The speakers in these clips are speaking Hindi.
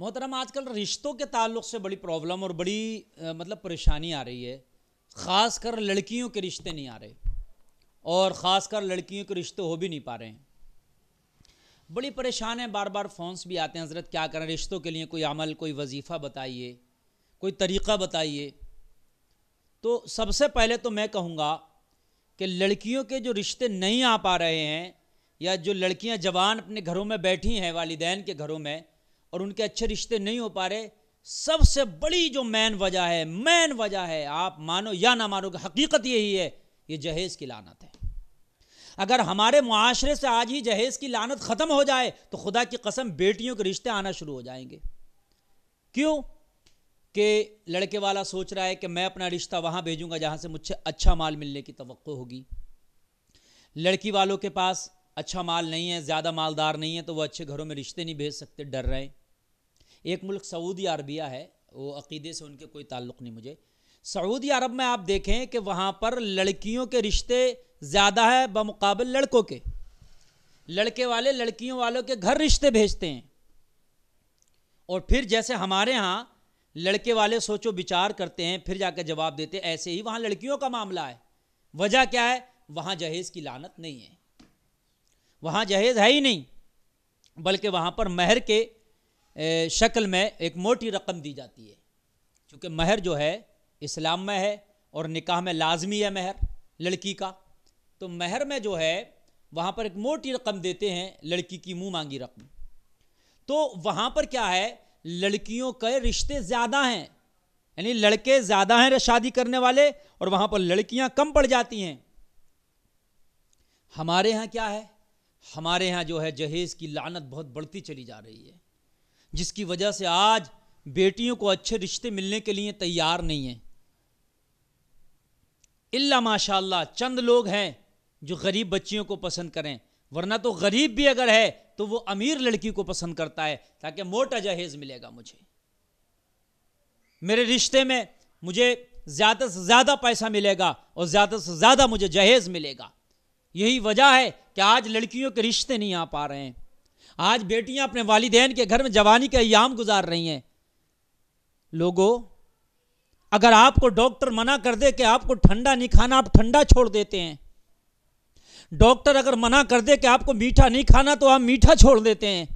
मोहतरम आजकल रिश्तों के ताल्लुक से बड़ी प्रॉब्लम और बड़ी आ, मतलब परेशानी आ रही है ख़ास कर लड़कियों के रिश्ते नहीं आ रहे और ख़ास कर लड़कियों के रिश्ते हो भी नहीं पा रहे हैं बड़ी परेशान हैं बार बार फ़ोन्स भी आते हैं हज़रत क्या करें रिश्तों के लिए कोई अमल कोई वजीफ़ा बताइए कोई तरीक़ा बताइए तो सबसे पहले तो मैं कहूँगा कि लड़कियों के जो रिश्ते नहीं आ पा रहे हैं या जो लड़कियां जवान अपने घरों में बैठी हैं वालदेन के घरों में और उनके अच्छे रिश्ते नहीं हो पा रहे सबसे बड़ी जो मैन वजह है मैन वजह है आप मानो या ना मानो हकीकत यही है ये जहेज़ की लानत है अगर हमारे मुआशरे से आज ही जहेज़ की लानत ख़त्म हो जाए तो खुदा की कसम बेटियों के रिश्ते आना शुरू हो जाएंगे क्यों कि लड़के वाला सोच रहा है कि मैं अपना रिश्ता वहां भेजूंगा जहाँ से मुझसे अच्छा माल मिलने की तो होगी लड़की वालों के पास अच्छा माल नहीं है ज़्यादा मालदार नहीं है तो वह अच्छे घरों में रिश्ते नहीं भेज सकते डर रहे हैं एक मुल्क सऊदी अरबिया है वो अकीदे से उनके कोई ताल्लुक़ नहीं मुझे सऊदी अरब में आप देखें कि वहाँ पर लड़कियों के रिश्ते ज़्यादा है बमकाबल लड़कों के लड़के वाले लड़कियों वालों के घर रिश्ते भेजते हैं और फिर जैसे हमारे यहाँ लड़के वाले सोचो विचार करते हैं फिर जाकर जवाब देते हैं ऐसे ही वहाँ लड़कियों का मामला है वजह क्या है वहाँ जहेज़ की लानत नहीं है वहाँ जहेज़ है ही नहीं बल्कि वहाँ पर महर के शक्ल में एक मोटी रकम दी जाती है क्योंकि महर जो है इस्लाम में है और निकाह में लाजमी है महर लड़की का तो महर में जो है वहाँ पर एक मोटी रकम देते हैं लड़की की मुँह मांगी रकम तो वहाँ पर क्या है लड़कियों के रिश्ते ज़्यादा हैं यानी लड़के ज़्यादा हैं शादी करने वाले और वहाँ पर लड़कियाँ कम पड़ जाती हैं हमारे यहाँ क्या है हमारे यहाँ जो है जहेज़ की लानत बहुत बढ़ती चली जा रही है जिसकी वजह से आज बेटियों को अच्छे रिश्ते मिलने के लिए तैयार नहीं हैं इल्ला माशाल्लाह चंद लोग हैं जो गरीब बच्चियों को पसंद करें वरना तो गरीब भी अगर है तो वो अमीर लड़की को पसंद करता है ताकि मोटा जहेज मिलेगा मुझे मेरे रिश्ते में मुझे ज़्यादा से ज़्यादा पैसा मिलेगा और ज़्यादा से ज़्यादा मुझे जहेज मिलेगा यही वजह है कि आज लड़कियों के रिश्ते नहीं आ पा रहे हैं आज बेटियां अपने वालदेन के घर में जवानी के अयाम गुजार रही हैं लोगों अगर आपको डॉक्टर मना कर दे कि आपको ठंडा नहीं खाना आप ठंडा छोड़ देते हैं डॉक्टर अगर मना कर दे कि आपको मीठा नहीं खाना तो आप मीठा छोड़ देते हैं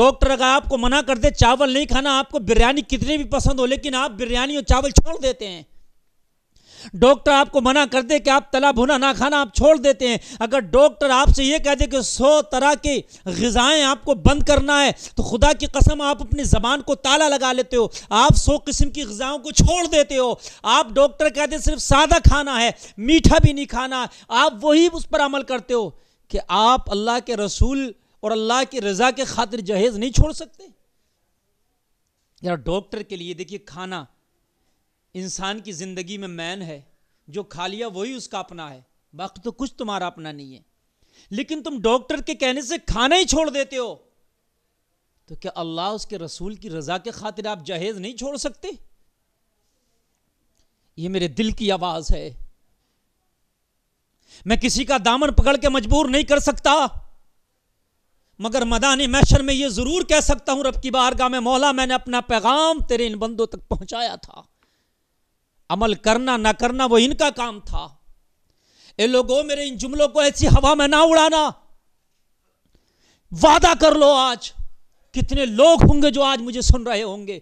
डॉक्टर अगर आपको मना कर दे चावल नहीं खाना आपको बिरयानी कितनी भी पसंद हो लेकिन आप बिरयानी और चावल छोड़ देते हैं डॉक्टर आपको मना कर दे कि आप तला भुना ना खाना आप छोड़ देते हैं अगर डॉक्टर आपसे ये कह दे कि सौ तरह की गज़ाएँ आपको बंद करना है तो खुदा की कसम आप अपनी ज़बान को ताला लगा लेते हो आप सौ किस्म की गज़ाओं को छोड़ देते हो आप डॉक्टर कहते दे सिर्फ सादा खाना है मीठा भी नहीं खाना आप वही उस पर अमल करते हो कि आप अल्लाह के रसूल और अल्लाह की रज़ा के खातिर जहेज़ नहीं छोड़ सकते यार डॉक्टर के लिए देखिए खाना इंसान की ज़िंदगी में मैन है जो खा लिया वही उसका अपना है बाकी तो कुछ तुम्हारा अपना नहीं है लेकिन तुम डॉक्टर के कहने से खाना ही छोड़ देते हो तो क्या अल्लाह उसके रसूल की रजा के खातिर आप जहेज नहीं छोड़ सकते ये मेरे दिल की आवाज़ है मैं किसी का दामन पकड़ के मजबूर नहीं कर सकता मगर मदानी मैशर में यह जरूर कह सकता हूं रब की बारगाह में मौला मैंने अपना पैगाम तेरे इन बंदों तक पहुंचाया था अमल करना ना करना वो इनका काम था ए लोगों मेरे इन जुमलों को ऐसी हवा में ना उड़ाना वादा कर लो आज कितने लोग होंगे जो आज मुझे सुन रहे होंगे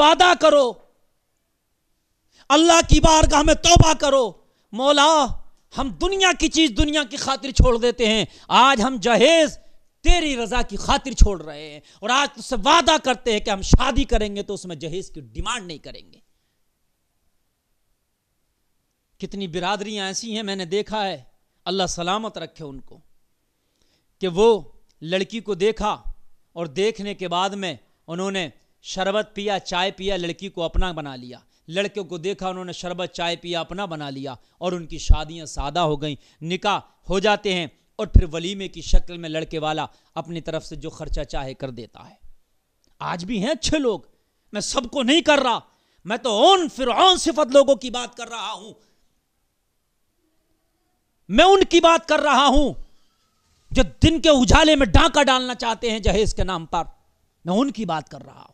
वादा करो अल्लाह की बारगाह में तोबा करो मौला हम दुनिया की चीज दुनिया की खातिर छोड़ देते हैं आज हम जहेज तेरी रजा की खातिर छोड़ रहे हैं और आज तुझसे वादा करते हैं कि हम शादी करेंगे तो उसमें जहेज की डिमांड नहीं करेंगे कितनी बिरादरियां ऐसी हैं मैंने देखा है अल्लाह सलामत रखे उनको कि वो लड़की को देखा और देखने के बाद में उन्होंने शरबत पिया चाय पिया लड़की को अपना बना लिया लड़के को देखा उन्होंने शरबत चाय पिया अपना बना लिया और उनकी शादियां सादा हो गई निकाह हो जाते हैं और फिर वलीमे की शक्ल में लड़के वाला अपनी तरफ से जो खर्चा चाहे कर देता है आज भी हैं अच्छे लोग मैं सबको नहीं कर रहा मैं तो ओन फिर ओन सिफत लोगों की बात कर रहा हूं मैं उनकी बात कर रहा हूं जो दिन के उजाले में डांका डालना चाहते हैं जहेज के नाम पर मैं उनकी बात कर रहा हूं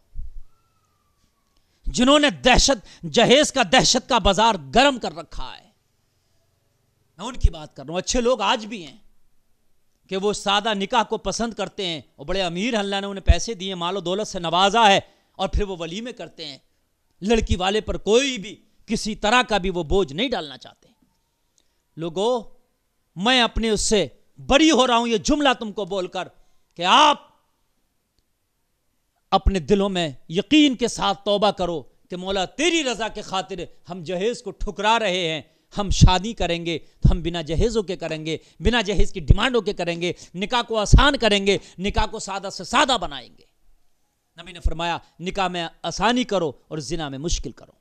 जिन्होंने दहशत जहेज का दहशत का बाजार गर्म कर रखा है मैं उनकी बात कर रहा हूं अच्छे लोग आज भी हैं कि वो सादा निकाह को पसंद करते हैं और बड़े अमीर अल्लाह ने उन्हें पैसे दिए मालो दौलत से नवाजा है और फिर वो वली में करते हैं लड़की वाले पर कोई भी किसी तरह का भी वो बोझ नहीं डालना चाहते लोगो मैं अपने उससे बड़ी हो रहा हूं ये जुमला तुमको बोलकर कि आप अपने दिलों में यकीन के साथ तोबा करो कि मौला तेरी रजा के खातिर हम जहेज़ को ठुकरा रहे हैं हम शादी करेंगे तो हम बिना जहेज़ों के करेंगे बिना जहेज़ की डिमांडों के करेंगे निकाह को आसान करेंगे निकाह को सादा से सादा बनाएंगे नबी ने फरमाया निकाह में आसानी करो और जिना में मुश्किल करो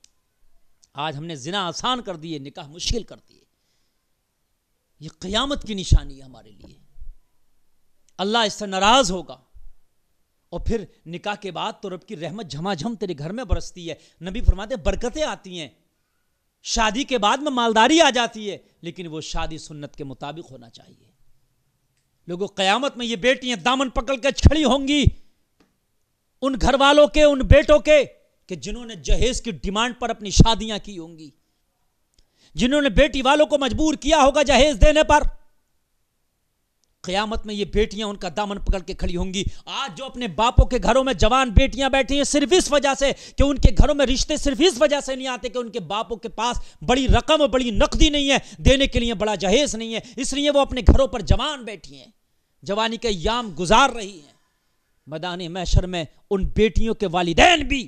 आज हमने जिना आसान कर दिए निकाह मुश्किल कर दिए ये क़यामत की निशानी है हमारे लिए अल्लाह इससे नाराज़ होगा और फिर निकाह के बाद तो रब की रहमत झमाझम तेरे घर में बरसती है नबी फरमाते बरकतें आती हैं शादी के बाद में मालदारी आ जाती है लेकिन वो शादी सुन्नत के मुताबिक होना चाहिए लोगों क़यामत में ये बेटियां दामन पकड़ के छड़ी होंगी उन घर वालों के उन बेटों के कि जिन्होंने जहेज की डिमांड पर अपनी शादियां की होंगी जिन्होंने बेटी वालों को मजबूर किया होगा जहेज देने पर क़यामत में ये बेटियां उनका दामन पकड़ के खड़ी होंगी आज जो अपने बापों के घरों में जवान बेटियां बैठी हैं सिर्फ इस वजह से कि उनके घरों में रिश्ते सिर्फ इस वजह से नहीं आते कि उनके बापों के पास बड़ी रकम और बड़ी नकदी नहीं है देने के लिए बड़ा जहेज नहीं है इसलिए वो अपने घरों पर जवान बैठी हैं जवानी के याम गुजार रही हैं मैदान मैशर में उन बेटियों के वालदेन भी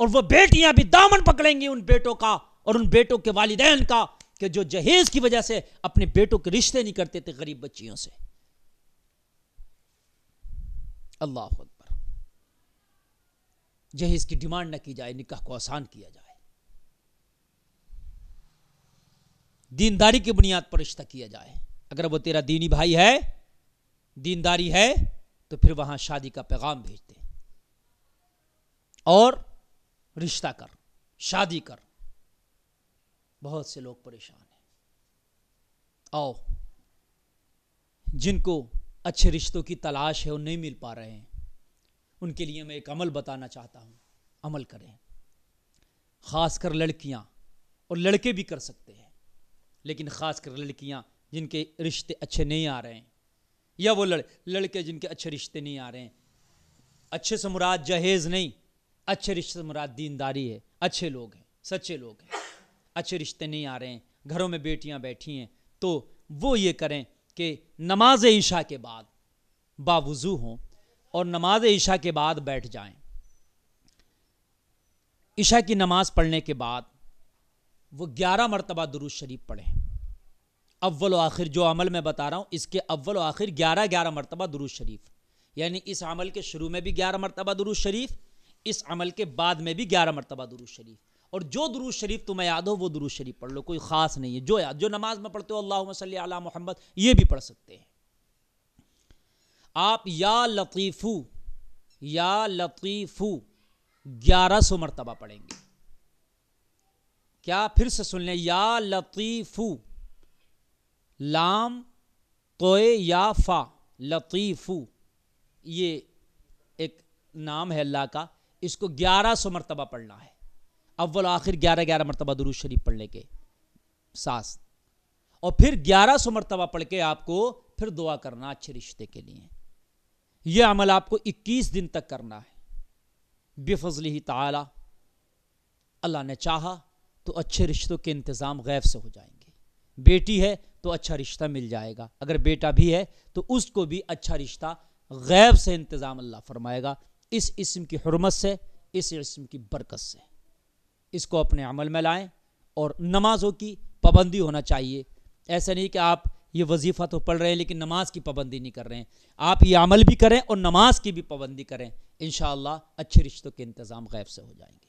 और वह बेटियाँ भी दामन पकड़ेंगी उन बेटों का और उन बेटों के वालदेन का कि जो जहेज की वजह से अपने बेटों के रिश्ते नहीं करते थे गरीब बच्चियों से अल्लाह अकबर यही इसकी डिमांड न की जाए निकाह को आसान किया जाए दीनदारी की बुनियाद पर रिश्ता किया जाए अगर वो तेरा दीनी भाई है दीनदारी है तो फिर वहां शादी का पैगाम भेज दे और रिश्ता कर शादी कर बहुत से लोग परेशान हैं आओ जिनको अच्छे रिश्तों की तलाश है और नहीं मिल पा रहे हैं उनके लिए मैं एक अमल बताना चाहता हूँ अमल करें ख़ासकर लड़कियाँ और लड़के भी कर सकते हैं लेकिन ख़ासकर लड़कियाँ जिनके रिश्ते अच्छे नहीं आ रहे हैं या वो लड़ लड़के जिनके अच्छे रिश्ते नहीं आ रहे हैं अच्छे से मुराद जहेज़ नहीं अच्छे रिश्ते मुराद दीनदारी है अच्छे लोग हैं सच्चे लोग हैं अच्छे रिश्ते नहीं आ रहे हैं घरों में बेटियां बैठी हैं तो वो ये करें कि नमाज ईशा के बाद बावजू हों और नमाज ईशा के बाद बैठ जाएं। ईशा की नमाज पढ़ने के बाद वो ग्यारह मरतबा दुरुज शरीफ पढ़ें अव्वल आखिर जो अमल मैं बता रहा हूँ इसके अव्वल आखिर ग्यारह ग्यारह मरतबा दुरुज शरीफ यानी इस अमल के शुरू में भी ग्यारह मरतबा दुरुज शरीफ इस अमल के बाद में भी ग्यारह मरतबा दुरुज शरीफ और जो दुरूज शरीफ तुम्हें याद हो वो दुरू शरीफ पढ़ लो कोई ख़ास नहीं है जो याद जो नमाज में पढ़ते हो अल्लाह सल अला मोहम्मद ये भी पढ़ सकते हैं आप या लतीफ़ू या लतीफ़ू ग्यारह सौ मरतबा पढ़ेंगे क्या फिर से सुन लें या लतीफ़ू लाम तोय या फ़ा लतीफ़ू ये एक नाम है अल्लाह का इसको ग्यारह सौ मरतबा पढ़ना है अव्वल आखिर ग्यारह ग्यारह मरतबा दरूज शरीफ पढ़ने के सास और फिर ग्यारह सौ मरतबा पढ़ के आपको फिर दुआ करना अच्छे रिश्ते के लिए यह अमल आपको इक्कीस दिन तक करना है बेफजल ही ताला अल्लाह ने चाहा तो अच्छे रिश्तों के इंतज़ाम गैब से हो जाएंगे बेटी है तो अच्छा रिश्ता मिल जाएगा अगर बेटा भी है तो उसको भी अच्छा रिश्ता गैब से इंतज़ाम अल्लाह फरमाएगा इस इसम की हरमत से इस इसम की बरकत से इसको अपने अमल में लाएं और नमाज़ों की पाबंदी होना चाहिए ऐसा नहीं कि आप ये वजीफ़ा तो पढ़ रहे हैं लेकिन नमाज की पाबंदी नहीं कर रहे हैं आप ये अमल भी करें और नमाज की भी पाबंदी करें इन अच्छे रिश्तों के इंतज़ाम गैब से हो जाएंगे